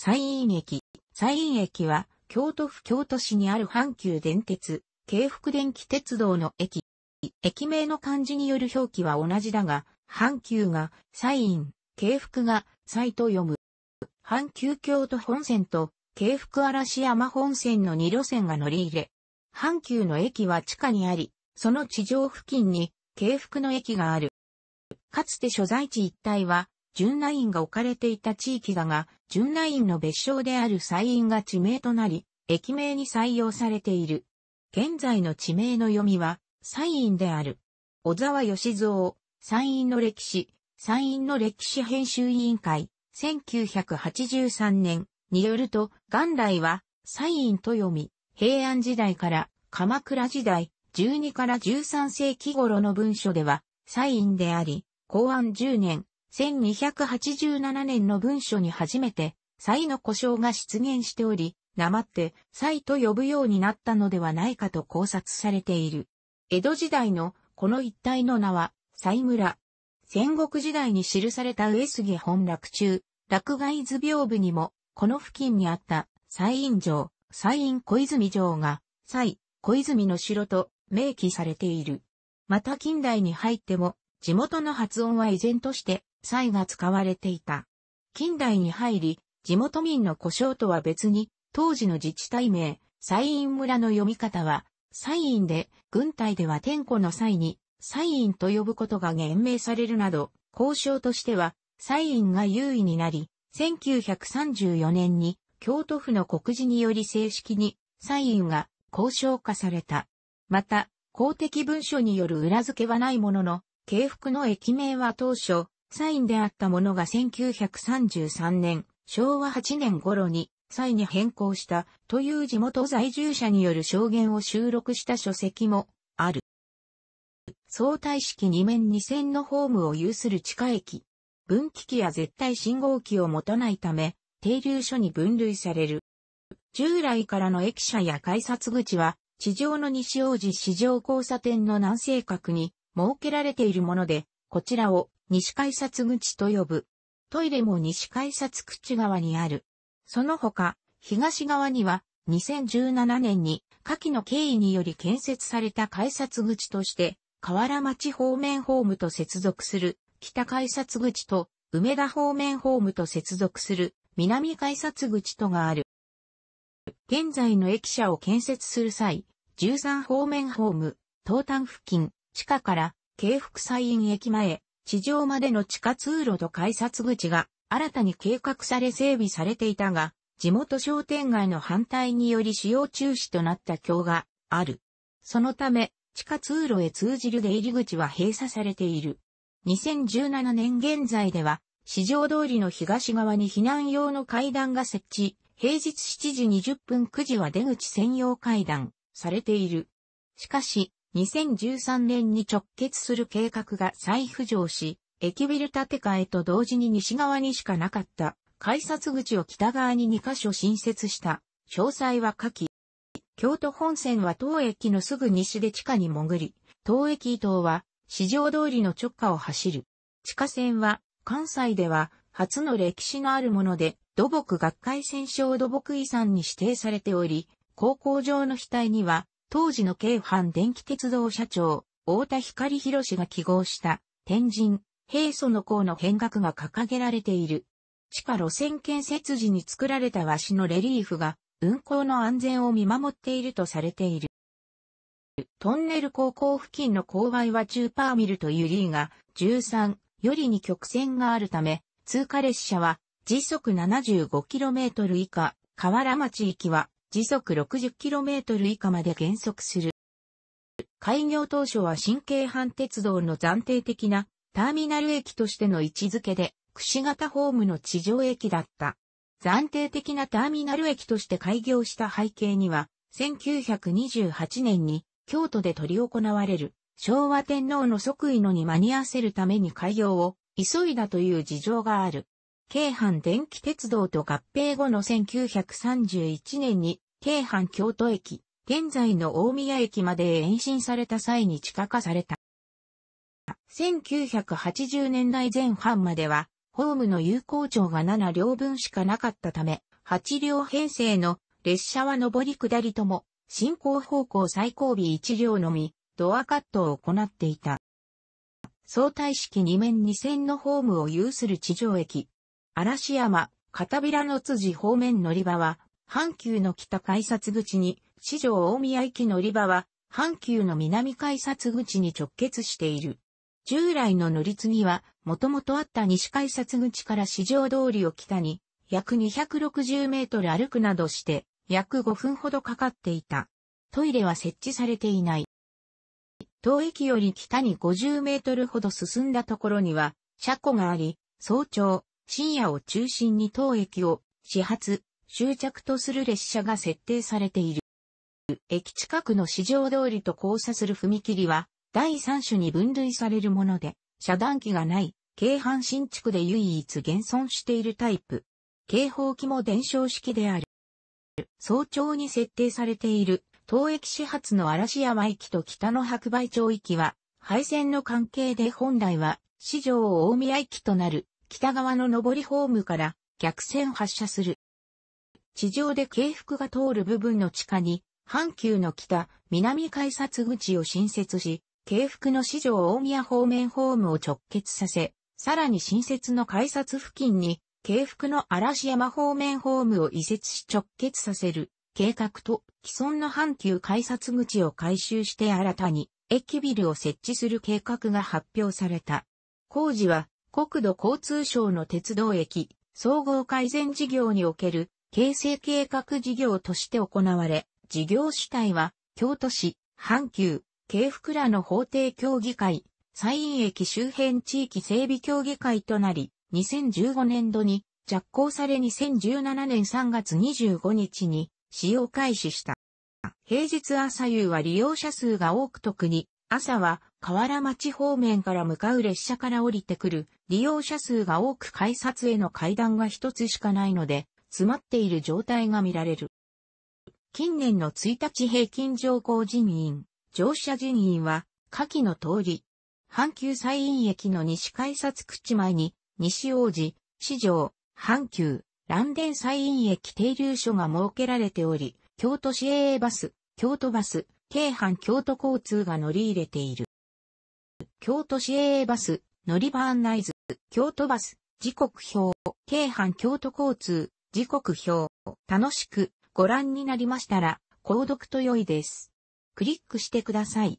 西院駅。西院駅は、京都府京都市にある阪急電鉄、京福電気鉄道の駅。駅名の漢字による表記は同じだが、阪急が、西院、京福が、西と読む。阪急京都本線と、京福嵐山本線の2路線が乗り入れ。阪急の駅は地下にあり、その地上付近に、京福の駅がある。かつて所在地一帯は、純ラインが置かれていた地域だが、純ラインの別称であるインが地名となり、駅名に採用されている。現在の地名の読みは、インである。小沢義サインの歴史、インの歴史編集委員会、1983年によると、元来は、インと読み、平安時代から鎌倉時代、12から13世紀頃の文書では、インであり、公安10年、1287年の文書に初めて、祭の故障が出現しており、黙って祭と呼ぶようになったのではないかと考察されている。江戸時代のこの一帯の名は、祭村。戦国時代に記された上杉本落中、落外図屏風にも、この付近にあった祭院城、祭院小泉城が、祭、小泉の城と明記されている。また近代に入っても、地元の発音は依然として際が使われていた。近代に入り、地元民の故障とは別に、当時の自治体名、イ院村の読み方は、イ院で、軍隊では天庫の際に、イ院と呼ぶことが言明されるなど、交渉としては、イ院が優位になり、1934年に、京都府の告示により正式に、イ院が交渉化された。また、公的文書による裏付けはないものの、慶服の駅名は当初、サインであったものが1933年、昭和8年頃に、サイに変更したという地元在住者による証言を収録した書籍もある。相対式2面2線のホームを有する地下駅。分岐器や絶対信号機を持たないため、停留所に分類される。従来からの駅舎や改札口は、地上の西王子市場交差点の南西角に設けられているもので、こちらを西改札口と呼ぶ。トイレも西改札口側にある。その他、東側には2017年に下記の経緯により建設された改札口として、河原町方面ホームと接続する北改札口と梅田方面ホームと接続する南改札口とがある。現在の駅舎を建設する際、13方面ホーム、東端付近、地下から京福イン駅前、地上までの地下通路と改札口が新たに計画され整備されていたが、地元商店街の反対により使用中止となった橋がある。そのため、地下通路へ通じる出入り口は閉鎖されている。2017年現在では、市場通りの東側に避難用の階段が設置、平日7時20分9時は出口専用階段、されている。しかし、2013年に直結する計画が再浮上し、駅ビル建て替えと同時に西側にしかなかった改札口を北側に2カ所新設した。詳細は下記。京都本線は当駅のすぐ西で地下に潜り、当駅伊東は市場通りの直下を走る。地下線は関西では初の歴史のあるもので、土木学会戦勝土木遺産に指定されており、高校上の額には当時の京阪電気鉄道社長、大田光博が記号した天神、平素の項の変額が掲げられている。地下路線建設時に作られた和紙のレリーフが運行の安全を見守っているとされている。トンネル高校付近の勾配は10パーミルというリーが13よりに曲線があるため、通過列車は時速 75km 以下、河原町行きは時速 60km 以下まで減速する。開業当初は新京阪鉄道の暫定的なターミナル駅としての位置づけで、串形ホームの地上駅だった。暫定的なターミナル駅として開業した背景には、1928年に京都で取り行われる昭和天皇の即位のに間に合わせるために開業を急いだという事情がある。京阪電気鉄道と合併後の1931年に、京阪京都駅、現在の大宮駅まで延伸された際に地下化された。1980年代前半までは、ホームの有効長が7両分しかなかったため、8両編成の列車は上り下りとも、進行方向最後尾1両のみ、ドアカットを行っていた。相対式2面2線のホームを有する地上駅、嵐山、片平の辻方面乗り場は、阪急の北改札口に、四条大宮駅乗り場は、阪急の南改札口に直結している。従来の乗り継ぎは、もともとあった西改札口から市場通りを北に、約260メートル歩くなどして、約5分ほどかかっていた。トイレは設置されていない。当駅より北に50メートルほど進んだところには、車庫があり、早朝、深夜を中心に当駅を始発、終着とする列車が設定されている。駅近くの市場通りと交差する踏切は、第3種に分類されるもので、遮断機がない、京阪新地区で唯一現存しているタイプ。警報機も伝承式である。早朝に設定されている、当駅始発の嵐山駅と北の白梅町駅は、廃線の関係で本来は、市場大宮駅となる北側の上りホームから逆線発車する。地上で京福が通る部分の地下に、阪急の北、南改札口を新設し、京福の市場大宮方面ホームを直結させ、さらに新設の改札付近に、京福の嵐山方面ホームを移設し直結させる計画と既存の阪急改札口を改修して新たに駅ビルを設置する計画が発表された。工事は国土交通省の鉄道駅、総合改善事業における形成計画事業として行われ、事業主体は、京都市、阪急、京福らの法定協議会、西院駅周辺地域整備協議会となり、2015年度に着工され2017年3月25日に使用開始した。平日朝夕は利用者数が多く特に朝は河原町方面から向かう列車から降りてくる利用者数が多く改札への階段が一つしかないので、詰まっている状態が見られる。近年の1日平均乗降人員、乗車人員は、下記の通り、阪急西院駅の西改札口前に、西王子、市場、阪急、蘭電西院駅停留所が設けられており、京都市営バス、京都バス、京阪京都交通が乗り入れている。京都市営バス、乗り場案内図、京都バス、時刻表、京阪京都交通、時刻表、楽しくご覧になりましたら、購読と良いです。クリックしてください。